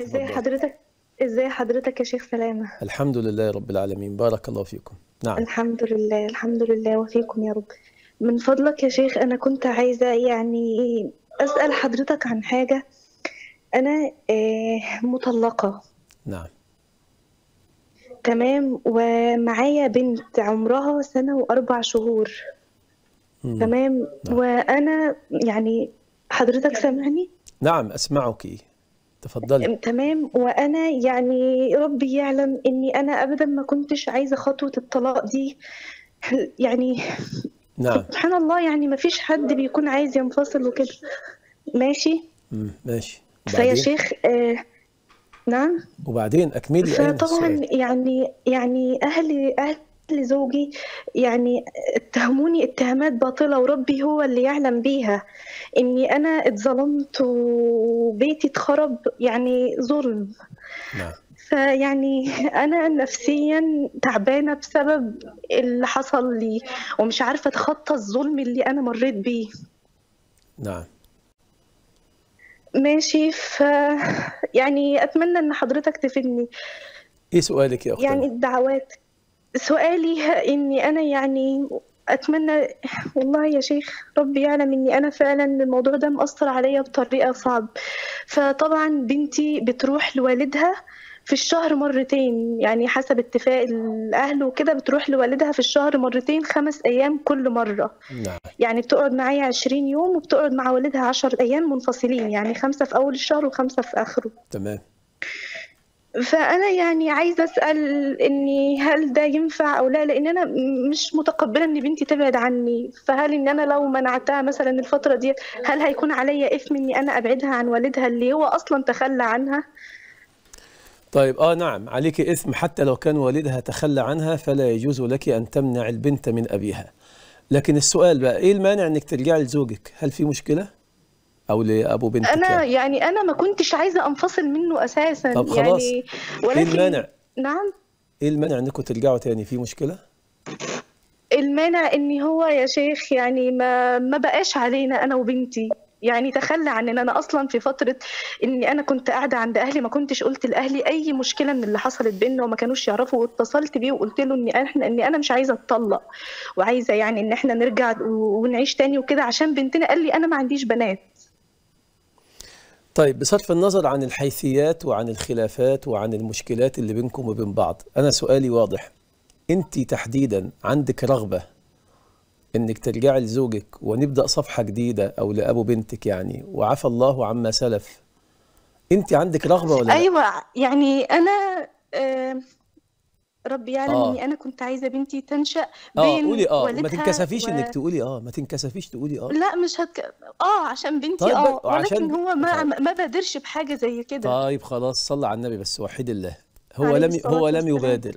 ازاي حضرتك ازاي حضرتك يا شيخ سلامة الحمد لله رب العالمين بارك الله فيكم نعم الحمد لله الحمد لله وفيكم يا رب من فضلك يا شيخ أنا كنت عايزة يعني أسأل حضرتك عن حاجة أنا آه، مطلقة نعم تمام ومعايا بنت عمرها سنة وأربع شهور مم. تمام نعم. وأنا يعني حضرتك سامعني؟ نعم أسمعك تفضلي تمام وانا يعني ربي يعلم اني انا ابدا ما كنتش عايزه خطوه الطلاق دي يعني نعم سبحان الله يعني ما فيش حد بيكون عايز ينفصل وكده ماشي ماشي فيا شيخ آه نعم وبعدين اكملي فطبعا يعني يعني اهلي اهلي لزوجي يعني اتهموني اتهامات باطلة وربي هو اللي يعلم بيها اني انا اتظلمت وبيتي اتخرب يعني ظلم نعم. فيعني انا نفسيا تعبانه بسبب اللي حصل لي ومش عارفه اتخطى الظلم اللي انا مريت بيه نعم ماشي ف يعني اتمنى ان حضرتك تفيدني ايه سؤالك يا اختي يعني الدعوات سؤالي إني أنا يعني أتمنى والله يا شيخ ربي يعلم إني أنا فعلا الموضوع ده مأثر عليا بطريقة صعب فطبعا بنتي بتروح لوالدها في الشهر مرتين يعني حسب اتفاق الاهل وكده بتروح لوالدها في الشهر مرتين خمس ايام كل مره نعم. يعني بتقعد معايا 20 يوم وبتقعد مع والدها 10 ايام منفصلين يعني خمسه في اول الشهر وخمسه في اخره تمام فانا يعني عايزه اسال اني هل ده ينفع او لا لان انا مش متقبله ان بنتي تبعد عني فهل ان انا لو منعتها مثلا الفتره دي هل هيكون عليا اثم اني انا ابعدها عن والدها اللي هو اصلا تخلى عنها طيب اه نعم عليك اثم حتى لو كان والدها تخلى عنها فلا يجوز لك ان تمنع البنت من ابيها لكن السؤال بقى ايه المانع انك ترجعي لزوجك هل في مشكله او لابو بنتك انا يعني, يعني انا ما كنتش عايزه انفصل منه اساسا طب خلاص يعني إيه ولكن ايه المانع نعم ايه المانع انكم ترجعوا تاني في مشكله المانع ان هو يا شيخ يعني ما ما بقاش علينا انا وبنتي يعني تخلى عن ان انا اصلا في فتره اني انا كنت قاعده عند اهلي ما كنتش قلت لاهلي اي مشكله من اللي حصلت بيننا وما كانوش يعرفوا واتصلت بيه وقلت له ان احنا ان انا مش عايزه اتطلق وعايزه يعني ان احنا نرجع ونعيش تاني وكده عشان بنتنا قال لي انا ما عنديش بنات طيب بصرف النظر عن الحيثيات وعن الخلافات وعن المشكلات اللي بينكم وبين بعض انا سؤالي واضح انت تحديدا عندك رغبه انك ترجعي لزوجك ونبدا صفحه جديده او لابو بنتك يعني وعفى الله عما سلف انت عندك رغبه ولا ايوه لا؟ يعني انا آه ربي يعلم آه. اني انا كنت عايزه بنتي تنشا اه قولي اه ما تنكسفيش و... انك تقولي اه ما تنكسفيش تقولي اه لا مش هتك... اه عشان بنتي طيب اه ولكن عشان... هو ما طيب. ما بادرش بحاجه زي كده طيب خلاص صل على النبي بس وحيد الله هو لم هو لم يبادر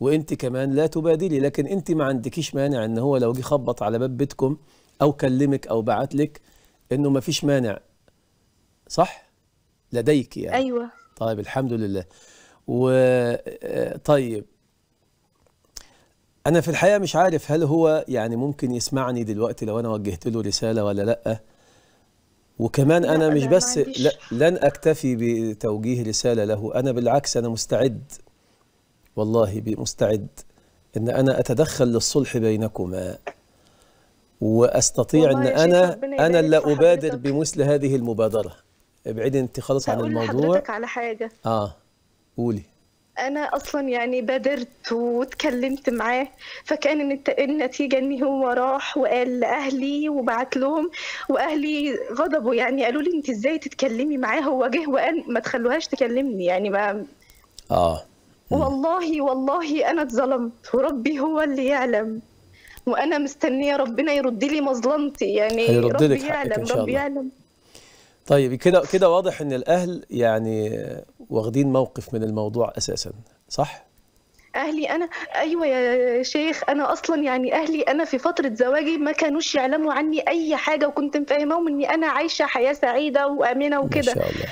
وانت كمان لا تبادلي لكن انت ما عندكيش مانع ان هو لو جه خبط على باب بيتكم او كلمك او بعت لك انه ما فيش مانع صح لديك يعني ايوه طيب الحمد لله وطيب آه، انا في الحقيقه مش عارف هل هو يعني ممكن يسمعني دلوقتي لو انا وجهت له رساله ولا لا وكمان انا مش بس لا لن اكتفي بتوجيه رساله له انا بالعكس انا مستعد والله مستعد ان انا اتدخل للصلح بينكما واستطيع ان انا انا اللي ابادر بمثل هذه المبادره ابعدي انت خلص عن الموضوع اقول لحضرتك على حاجه اه قولي انا اصلا يعني بادرت واتكلمت معاه فكان النتيجه ان هو راح وقال لاهلي وبعت لهم واهلي غضبوا يعني قالوا لي انت ازاي تتكلمي معاه هو جه وقال ما تخلوهاش تكلمني يعني ما اه والله والله انا اتظلمت وربي هو اللي يعلم وانا مستنيه ربنا يرد لي مظلمتي يعني ربي يعلم ربي يعلم طيب كده كده واضح ان الاهل يعني واخدين موقف من الموضوع اساسا صح اهلي انا ايوه يا شيخ انا اصلا يعني اهلي انا في فتره زواجي ما كانوش يعلموا عني اي حاجه وكنت مفهماهم اني انا عايشه حياه سعيده وامنه وكده ما شاء الله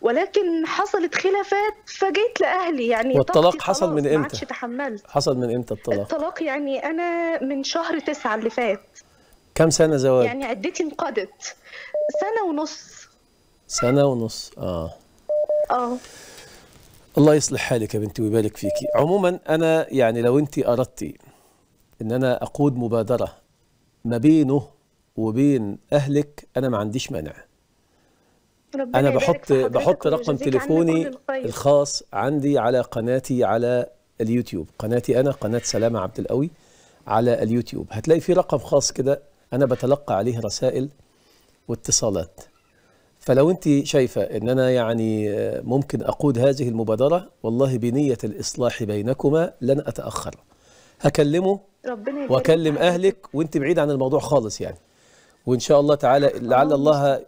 ولكن حصلت خلافات فجيت لاهلي يعني والطلاق حصل من امتى؟ ما عادش تحملت حصل من امتى الطلاق؟ الطلاق يعني انا من شهر تسعة اللي فات كم سنه زواج؟ يعني عدتي انقضت سنه ونص سنة ونص اه اه الله يصلح حالك يا بنتي ويبارك فيكي عموما انا يعني لو انت اردتي ان انا اقود مبادرة ما بينه وبين اهلك انا ما عنديش مانع انا بحط بحط رقم تليفوني الخاص عندي على قناتي على اليوتيوب قناتي انا قناه سلامه عبد القوي على اليوتيوب هتلاقي في رقم خاص كده انا بتلقى عليه رسائل واتصالات فلو انت شايفه ان انا يعني ممكن اقود هذه المبادره والله بنيه الاصلاح بينكما لن اتاخر هكلمه ربنا واكلم اهلك وانت بعيد عن الموضوع خالص يعني وان شاء الله تعالى لعل الله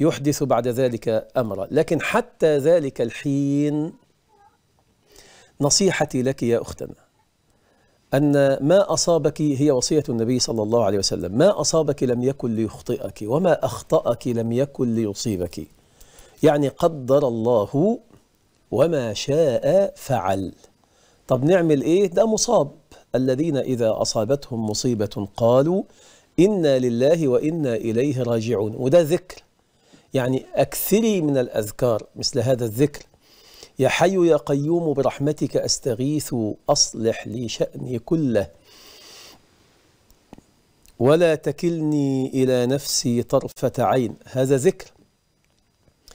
يحدث بعد ذلك امرا لكن حتى ذلك الحين نصيحتي لك يا اختنا أن ما أصابك هي وصية النبي صلى الله عليه وسلم ما أصابك لم يكن ليخطئك وما أخطأك لم يكن ليصيبك يعني قدر الله وما شاء فعل طب نعمل إيه ده مصاب الذين إذا أصابتهم مصيبة قالوا إنا لله وإنا إليه راجعون وده ذكر يعني أكثري من الأذكار مثل هذا الذكر يا حي يا قيوم برحمتك أستغيث أصلح لي شأني كله ولا تكلني إلى نفسي طرفة عين هذا ذكر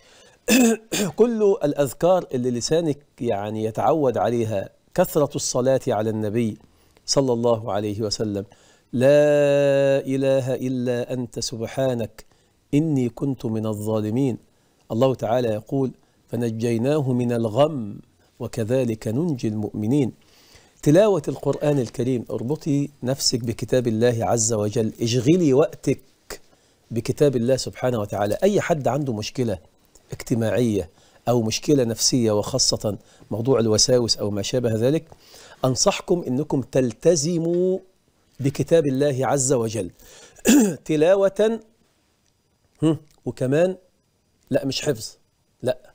كل الأذكار اللي لسانك يعني يتعود عليها كثرة الصلاة على النبي صلى الله عليه وسلم لا إله إلا أنت سبحانك إني كنت من الظالمين الله تعالى يقول فنجيناه من الغم وكذلك ننجي المؤمنين تلاوة القرآن الكريم اربطي نفسك بكتاب الله عز وجل اشغلي وقتك بكتاب الله سبحانه وتعالى أي حد عنده مشكلة اجتماعية أو مشكلة نفسية وخاصة موضوع الوساوس أو ما شابه ذلك أنصحكم أنكم تلتزموا بكتاب الله عز وجل تلاوة وكمان لا مش حفظ لا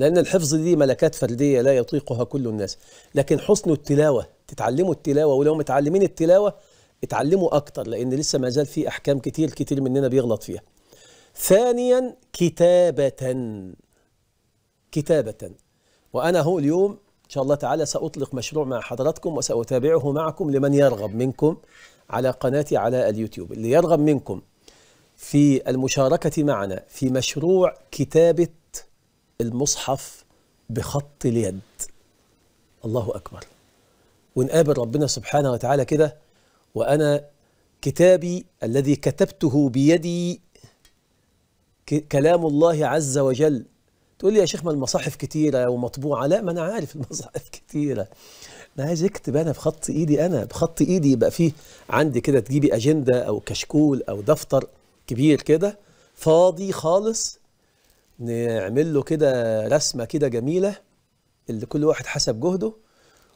لأن الحفظ دي ملكات فردية لا يطيقها كل الناس لكن حسن التلاوة تتعلموا التلاوة ولو متعلمين التلاوة اتعلموا أكتر لأن لسه ما زال في أحكام كتير كتير مننا بيغلط فيها ثانيا كتابة كتابة وأنا هو اليوم إن شاء الله تعالى سأطلق مشروع مع حضراتكم وسأتابعه معكم لمن يرغب منكم على قناتي على اليوتيوب اللي يرغب منكم في المشاركة معنا في مشروع كتابة المصحف بخط اليد الله أكبر ونقابل ربنا سبحانه وتعالى كده وأنا كتابي الذي كتبته بيدي كلام الله عز وجل تقول لي يا شيخ ما المصاحف كتيرة ومطبوعة لا ما أنا عارف المصاحف كتيرة ما عايز أكتب أنا بخط إيدي أنا بخط إيدي يبقى فيه عندي كده تجيبي أجندة أو كشكول أو دفتر كبير كده فاضي خالص نعمل له كده رسمه كده جميله اللي كل واحد حسب جهده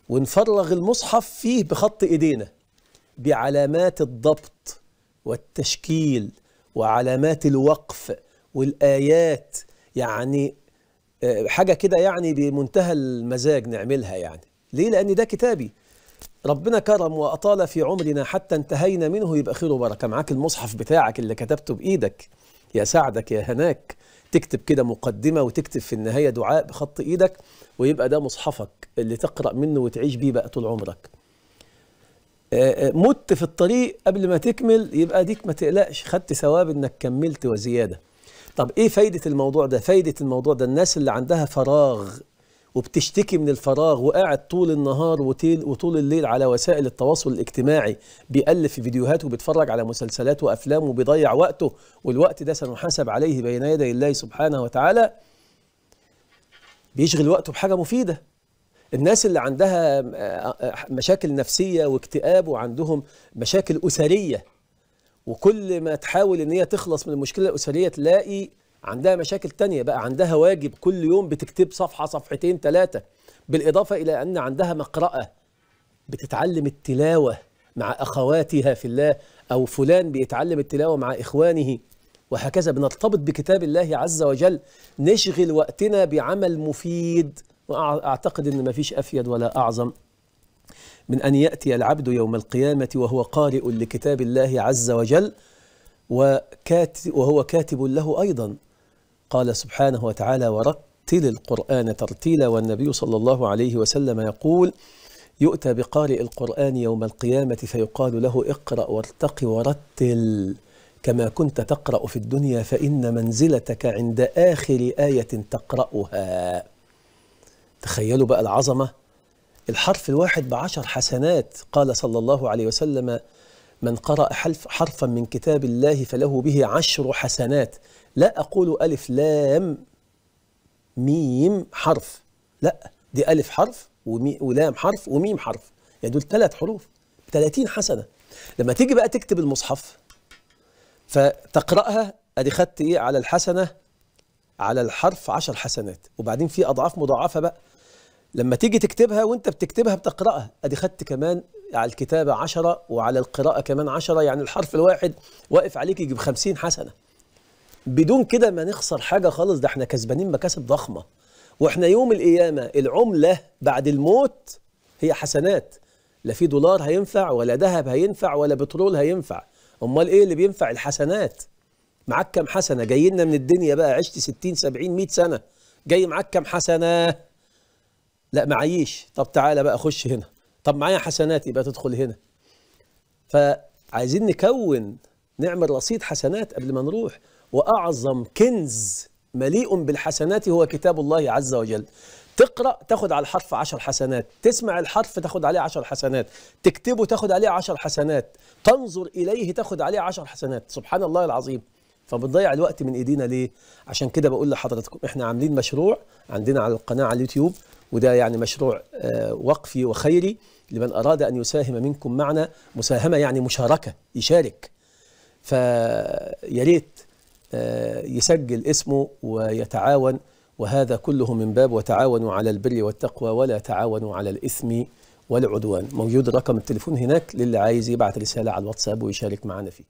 ونفرغ المصحف فيه بخط ايدينا بعلامات الضبط والتشكيل وعلامات الوقف والايات يعني آه، حاجه كده يعني بمنتهى المزاج نعملها يعني ليه لان ده كتابي ربنا كرم واطال في عمرنا حتى انتهينا منه يبقى خير وبركه معاك المصحف بتاعك اللي كتبته بايدك يا سعدك يا هناك تكتب كده مقدمه وتكتب في النهايه دعاء بخط ايدك ويبقى ده مصحفك اللي تقرا منه وتعيش بيه بقى طول عمرك آه، آه، مت في الطريق قبل ما تكمل يبقى ديك ما تقلقش خدت ثواب انك كملت وزياده طب ايه فايده الموضوع ده فايده الموضوع ده الناس اللي عندها فراغ وبتشتكي من الفراغ وقاعد طول النهار وطول الليل على وسائل التواصل الاجتماعي بيألف في فيديوهات وبيتفرج على مسلسلات وأفلام وبيضيع وقته والوقت ده سنحاسب عليه بين يدي الله سبحانه وتعالى بيشغل وقته بحاجة مفيدة الناس اللي عندها آه، آه، مشاكل نفسية واكتئاب وعندهم مشاكل أسرية وكل ما تحاول ان هي تخلص من المشكله الاسريه تلاقي عندها مشاكل تانية بقى عندها واجب كل يوم بتكتب صفحة صفحتين ثلاثة بالإضافة إلى أن عندها مقرأة بتتعلم التلاوة مع أخواتها في الله أو فلان بيتعلم التلاوة مع إخوانه وهكذا بنرتبط بكتاب الله عز وجل نشغل وقتنا بعمل مفيد وأعتقد أن ما فيش أفيد ولا أعظم من أن يأتي العبد يوم القيامة وهو قارئ لكتاب الله عز وجل وكاتب وهو كاتب له أيضا قال سبحانه وتعالى ورتل القرآن ترتيلا والنبي صلى الله عليه وسلم يقول يؤتى بقارئ القرآن يوم القيامة فيقال له اقرأ وارتق ورتل كما كنت تقرأ في الدنيا فإن منزلتك عند آخر آية تقرأها تخيلوا بقى العظمة الحرف الواحد بعشر حسنات قال صلى الله عليه وسلم من قرأ حرفا من كتاب الله فله به عشر حسنات لا أقول ألف لام ميم حرف لا دي ألف حرف ومي ولام حرف وميم حرف يعني دول ثلاث حروف 30 حسنة لما تيجي بقى تكتب المصحف فتقرأها أدي خدت إيه على الحسنة على الحرف 10 حسنات وبعدين في أضعاف مضاعفة بقى لما تيجي تكتبها وانت بتكتبها بتقرأها أدي خدت كمان على الكتابة 10 وعلى القراءة كمان 10 يعني الحرف الواحد واقف عليك يجيب 50 حسنة بدون كده ما نخسر حاجه خالص ده احنا كسبانين مكاسب ضخمه واحنا يوم القيامه العمله بعد الموت هي حسنات لا في دولار هينفع ولا ذهب هينفع ولا بترول هينفع امال ايه اللي بينفع الحسنات معاك كم حسنه جاي لنا من الدنيا بقى عشت 60 70 100 سنه جاي معاك كم حسنه لا معيش طب تعالى بقى خش هنا طب معايا حسنات يبقى تدخل هنا فعايزين نكون نعمل رصيد حسنات قبل ما نروح واعظم كنز مليء بالحسنات هو كتاب الله عز وجل تقرا تاخد على الحرف عشر حسنات تسمع الحرف تاخد عليه عشر حسنات تكتبه تاخد عليه عشر حسنات تنظر اليه تاخد عليه عشر حسنات سبحان الله العظيم فبتضيع الوقت من ايدينا ليه عشان كده بقول لحضراتكم احنا عاملين مشروع عندنا على القناه على اليوتيوب وده يعني مشروع آه، وقفي وخيري لمن اراد ان يساهم منكم معنا مساهمه يعني مشاركه يشارك فيا ريت يسجل اسمه ويتعاون وهذا كله من باب وتعاونوا على البر والتقوى ولا تعاونوا على الإثم والعدوان موجود رقم التليفون هناك للي عايز يبعث رسالة على الواتساب ويشارك معنا فيه